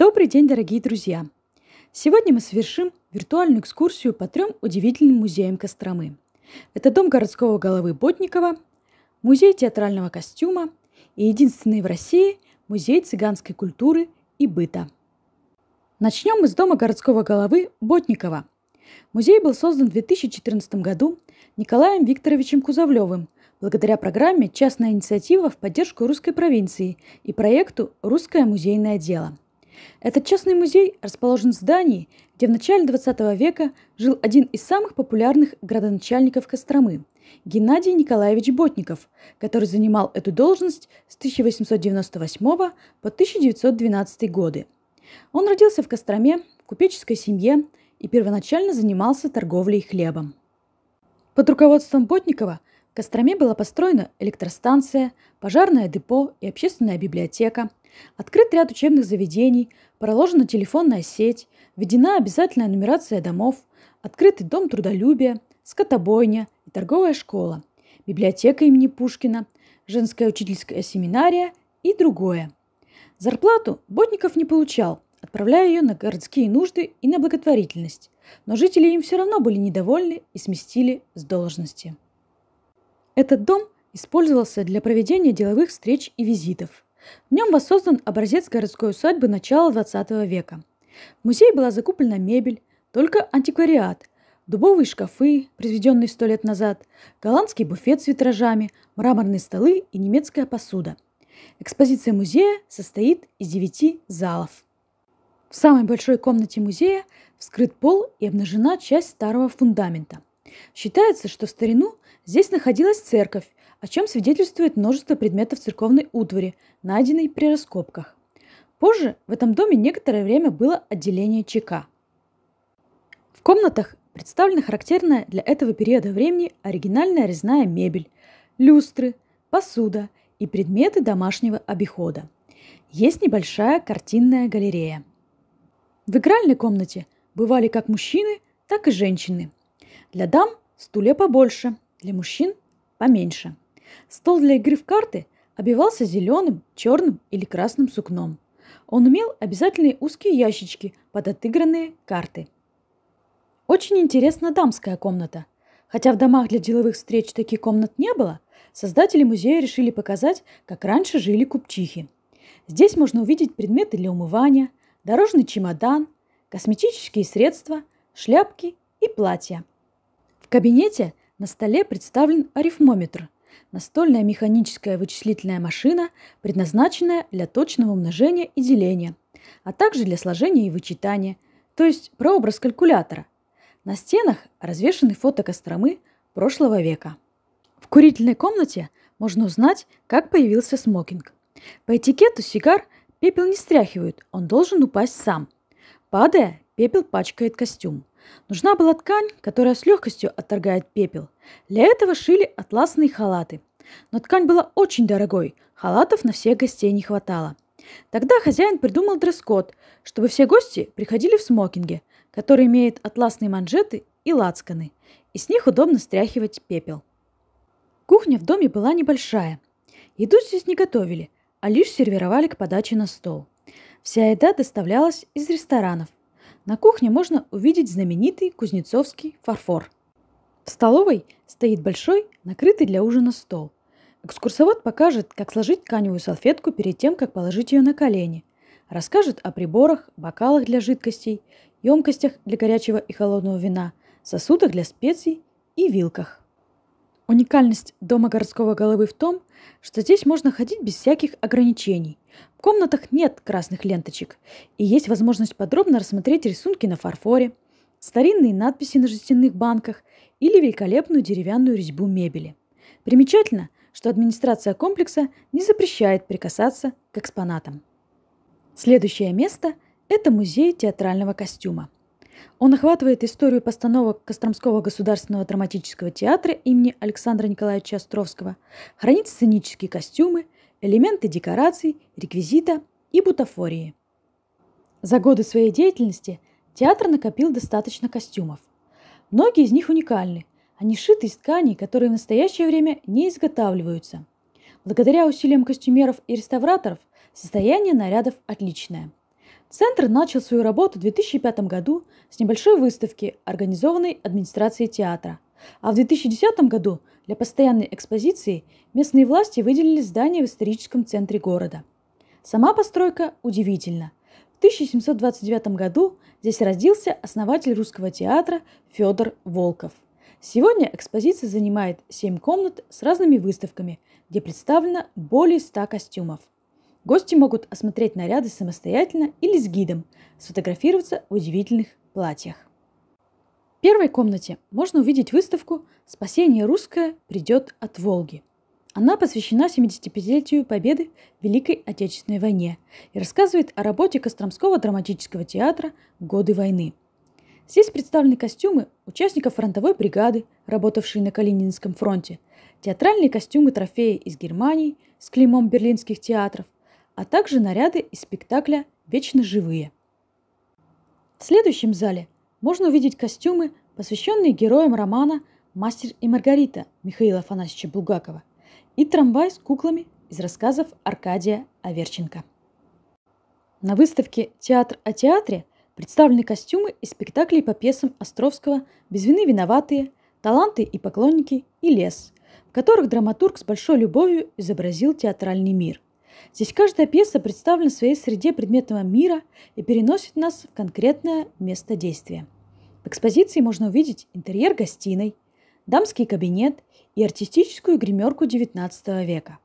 Добрый день, дорогие друзья! Сегодня мы совершим виртуальную экскурсию по трем удивительным музеям Костромы. Это дом городского головы Ботникова, музей театрального костюма и единственный в России музей цыганской культуры и быта. Начнем мы с дома городского головы Ботникова. Музей был создан в 2014 году Николаем Викторовичем Кузовлевым благодаря программе «Частная инициатива в поддержку русской провинции» и проекту «Русское музейное дело». Этот частный музей расположен в здании, где в начале 20 века жил один из самых популярных градоначальников Костромы – Геннадий Николаевич Ботников, который занимал эту должность с 1898 по 1912 годы. Он родился в Костроме в купеческой семье и первоначально занимался торговлей хлебом. Под руководством Ботникова в Костроме была построена электростанция, пожарное депо и общественная библиотека – Открыт ряд учебных заведений, проложена телефонная сеть, введена обязательная нумерация домов, открытый дом трудолюбия, скотобойня и торговая школа, библиотека имени Пушкина, женская учительская семинария и другое. Зарплату Ботников не получал, отправляя ее на городские нужды и на благотворительность, но жители им все равно были недовольны и сместили с должности. Этот дом использовался для проведения деловых встреч и визитов – в нем воссоздан образец городской усадьбы начала 20 века. В музее была закуплена мебель, только антиквариат, дубовые шкафы, произведенные сто лет назад, голландский буфет с витражами, мраморные столы и немецкая посуда. Экспозиция музея состоит из девяти залов. В самой большой комнате музея вскрыт пол и обнажена часть старого фундамента. Считается, что в старину здесь находилась церковь, о чем свидетельствует множество предметов церковной утвари, найденной при раскопках. Позже в этом доме некоторое время было отделение ЧК. В комнатах представлена характерная для этого периода времени оригинальная резная мебель, люстры, посуда и предметы домашнего обихода. Есть небольшая картинная галерея. В игральной комнате бывали как мужчины, так и женщины. Для дам стулья побольше, для мужчин поменьше – Стол для игры в карты обивался зеленым, черным или красным сукном. Он имел обязательные узкие ящички под отыгранные карты. Очень интересна дамская комната. Хотя в домах для деловых встреч таких комнат не было, создатели музея решили показать, как раньше жили купчихи. Здесь можно увидеть предметы для умывания, дорожный чемодан, косметические средства, шляпки и платья. В кабинете на столе представлен арифмометр – настольная механическая вычислительная машина, предназначенная для точного умножения и деления, а также для сложения и вычитания, то есть прообраз калькулятора. На стенах развешаны фото Костромы прошлого века. В курительной комнате можно узнать, как появился смокинг. По этикету сигар пепел не стряхивают, он должен упасть сам. Падая, пепел пачкает костюм – Нужна была ткань, которая с легкостью отторгает пепел. Для этого шили атласные халаты. Но ткань была очень дорогой, халатов на всех гостей не хватало. Тогда хозяин придумал дресс-код, чтобы все гости приходили в смокинге, который имеет атласные манжеты и лацканы, и с них удобно стряхивать пепел. Кухня в доме была небольшая. Еду здесь не готовили, а лишь сервировали к подаче на стол. Вся еда доставлялась из ресторанов, на кухне можно увидеть знаменитый кузнецовский фарфор. В столовой стоит большой, накрытый для ужина стол. Экскурсовод покажет, как сложить тканевую салфетку перед тем, как положить ее на колени. Расскажет о приборах, бокалах для жидкостей, емкостях для горячего и холодного вина, сосудах для специй и вилках. Уникальность дома городского головы в том, что здесь можно ходить без всяких ограничений, в комнатах нет красных ленточек, и есть возможность подробно рассмотреть рисунки на фарфоре, старинные надписи на жестяных банках или великолепную деревянную резьбу мебели. Примечательно, что администрация комплекса не запрещает прикасаться к экспонатам. Следующее место – это музей театрального костюма. Он охватывает историю постановок Костромского государственного драматического театра имени Александра Николаевича Островского, хранит сценические костюмы – элементы декораций, реквизита и бутафории. За годы своей деятельности театр накопил достаточно костюмов. Многие из них уникальны. Они шиты из тканей, которые в настоящее время не изготавливаются. Благодаря усилиям костюмеров и реставраторов состояние нарядов отличное. Центр начал свою работу в 2005 году с небольшой выставки, организованной администрацией театра – а в 2010 году для постоянной экспозиции местные власти выделили здание в историческом центре города. Сама постройка удивительна. В 1729 году здесь родился основатель русского театра Федор Волков. Сегодня экспозиция занимает 7 комнат с разными выставками, где представлено более 100 костюмов. Гости могут осмотреть наряды самостоятельно или с гидом, сфотографироваться в удивительных платьях. В первой комнате можно увидеть выставку «Спасение русское придет от Волги». Она посвящена 75-летию победы в Великой Отечественной войне и рассказывает о работе Костромского драматического театра годы войны. Здесь представлены костюмы участников фронтовой бригады, работавшей на Калининском фронте, театральные костюмы трофея из Германии с клеймом берлинских театров, а также наряды из спектакля «Вечно живые». В следующем зале – можно увидеть костюмы, посвященные героям романа «Мастер и Маргарита» Михаила Афанасьевича Булгакова и трамвай с куклами из рассказов Аркадия Аверченко. На выставке «Театр о театре» представлены костюмы и спектакли по пьесам Островского «Без вины виноватые», «Таланты и поклонники» и «Лес», в которых драматург с большой любовью изобразил театральный мир – Здесь каждая пьеса представлена в своей среде предметного мира и переносит нас в конкретное место действия. В экспозиции можно увидеть интерьер гостиной, дамский кабинет и артистическую гримерку XIX века.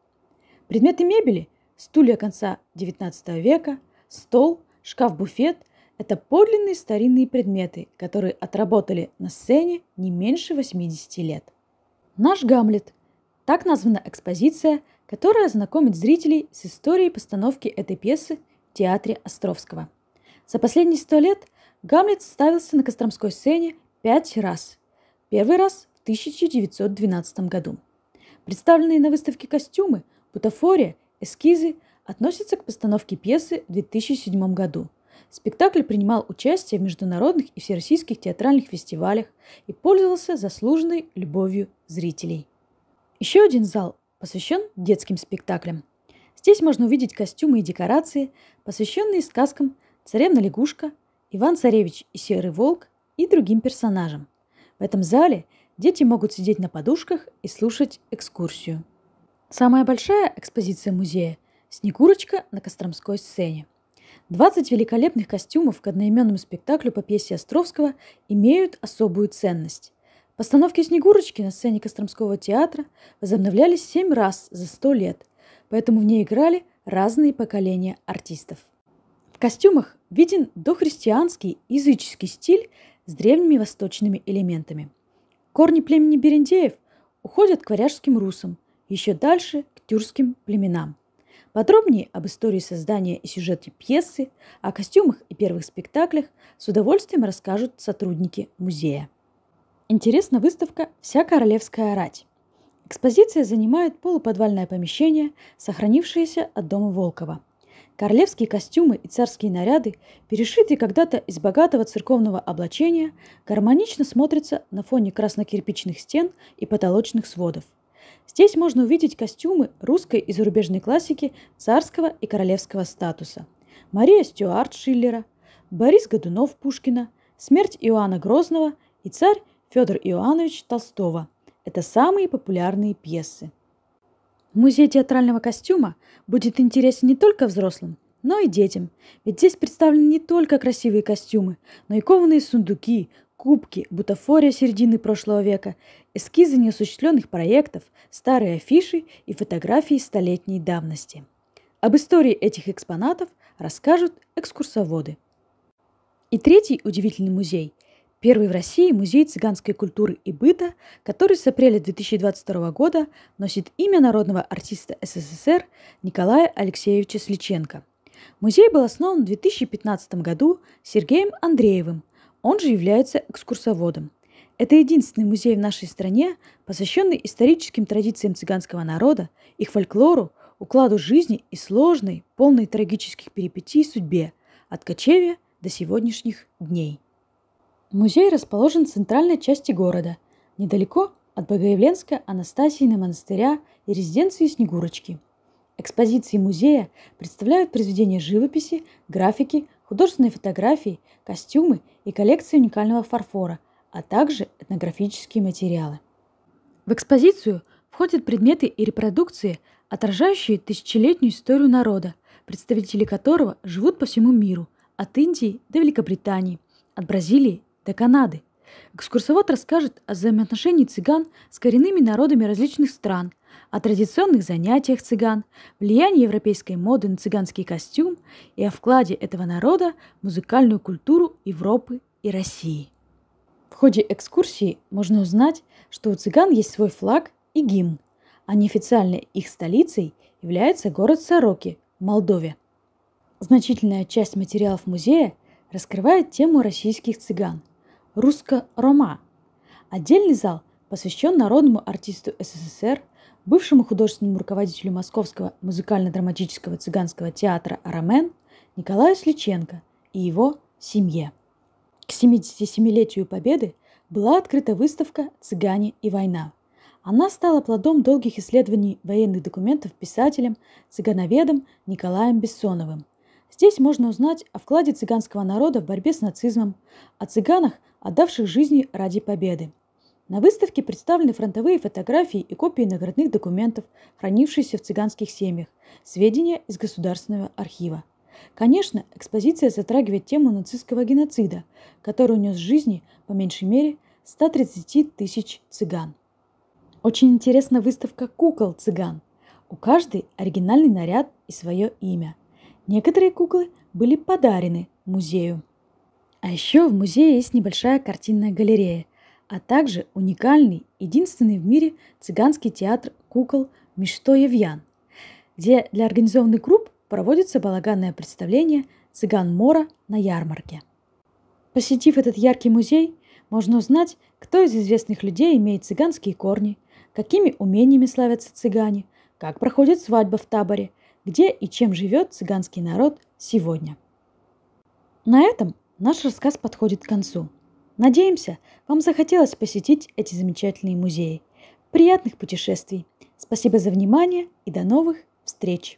Предметы мебели – стулья конца XIX века, стол, шкаф-буфет – это подлинные старинные предметы, которые отработали на сцене не меньше 80 лет. Наш Гамлет – так названа экспозиция – которая ознакомит зрителей с историей постановки этой пьесы в театре Островского. За последние сто лет Гамлет ставился на Костромской сцене пять раз. Первый раз в 1912 году. Представленные на выставке костюмы, бутафория, эскизы относятся к постановке пьесы в 2007 году. Спектакль принимал участие в международных и всероссийских театральных фестивалях и пользовался заслуженной любовью зрителей. Еще один зал посвящен детским спектаклям. Здесь можно увидеть костюмы и декорации, посвященные сказкам «Царевна-лягушка», «Иван-царевич и серый волк» и другим персонажам. В этом зале дети могут сидеть на подушках и слушать экскурсию. Самая большая экспозиция музея – «Снегурочка на Костромской сцене». 20 великолепных костюмов к одноименному спектаклю по пьесе Островского имеют особую ценность. Постановки «Снегурочки» на сцене Костромского театра возобновлялись семь раз за сто лет, поэтому в ней играли разные поколения артистов. В костюмах виден дохристианский языческий стиль с древними восточными элементами. Корни племени Берендеев уходят к варяжским русам, еще дальше к тюркским племенам. Подробнее об истории создания и сюжете пьесы, о костюмах и первых спектаклях с удовольствием расскажут сотрудники музея. Интересна выставка «Вся королевская рать». Экспозиция занимает полуподвальное помещение, сохранившееся от дома Волкова. Королевские костюмы и царские наряды, перешитые когда-то из богатого церковного облачения, гармонично смотрятся на фоне краснокирпичных стен и потолочных сводов. Здесь можно увидеть костюмы русской и зарубежной классики царского и королевского статуса. Мария Стюарт Шиллера, Борис Годунов Пушкина, Смерть Иоанна Грозного и царь Федор Иоанновича Толстого. Это самые популярные пьесы. Музей театрального костюма будет интересен не только взрослым, но и детям. Ведь здесь представлены не только красивые костюмы, но и кованые сундуки, кубки, бутафория середины прошлого века, эскизы неосуществленных проектов, старые афиши и фотографии столетней давности. Об истории этих экспонатов расскажут экскурсоводы. И третий удивительный музей Первый в России музей цыганской культуры и быта, который с апреля 2022 года носит имя народного артиста СССР Николая Алексеевича Сличенко. Музей был основан в 2015 году Сергеем Андреевым, он же является экскурсоводом. Это единственный музей в нашей стране, посвященный историческим традициям цыганского народа, их фольклору, укладу жизни и сложной, полной трагических перипетий судьбе от кочевья до сегодняшних дней. Музей расположен в центральной части города, недалеко от Богоявленска Анастасийного монастыря и резиденции Снегурочки. Экспозиции музея представляют произведения живописи, графики, художественные фотографии, костюмы и коллекции уникального фарфора, а также этнографические материалы. В экспозицию входят предметы и репродукции, отражающие тысячелетнюю историю народа, представители которого живут по всему миру, от Индии до Великобритании, от Бразилии до Канады. Экскурсовод расскажет о взаимоотношении цыган с коренными народами различных стран, о традиционных занятиях цыган, влиянии европейской моды на цыганский костюм и о вкладе этого народа в музыкальную культуру Европы и России. В ходе экскурсии можно узнать, что у цыган есть свой флаг и гимн, а неофициальной их столицей является город Сороки в Молдове. Значительная часть материалов музея раскрывает тему российских цыган – «Русско-Рома». Отдельный зал посвящен народному артисту СССР, бывшему художественному руководителю Московского музыкально-драматического цыганского театра «Арамен» Николаю Сличенко и его семье. К 77-летию Победы была открыта выставка «Цыгане и война». Она стала плодом долгих исследований военных документов писателем, цыгановедом Николаем Бессоновым. Здесь можно узнать о вкладе цыганского народа в борьбе с нацизмом, о цыганах, отдавших жизни ради победы. На выставке представлены фронтовые фотографии и копии наградных документов, хранившиеся в цыганских семьях, сведения из Государственного архива. Конечно, экспозиция затрагивает тему нацистского геноцида, который унес жизни, по меньшей мере, 130 тысяч цыган. Очень интересна выставка кукол цыган. У каждой оригинальный наряд и свое имя. Некоторые куклы были подарены музею. А еще в музее есть небольшая картинная галерея, а также уникальный, единственный в мире цыганский театр кукол Миштоевьян, где для организованных групп проводится балаганное представление «Цыган Мора» на ярмарке. Посетив этот яркий музей, можно узнать, кто из известных людей имеет цыганские корни, какими умениями славятся цыгане, как проходит свадьба в таборе, где и чем живет цыганский народ сегодня. На этом Наш рассказ подходит к концу. Надеемся, вам захотелось посетить эти замечательные музеи. Приятных путешествий! Спасибо за внимание и до новых встреч!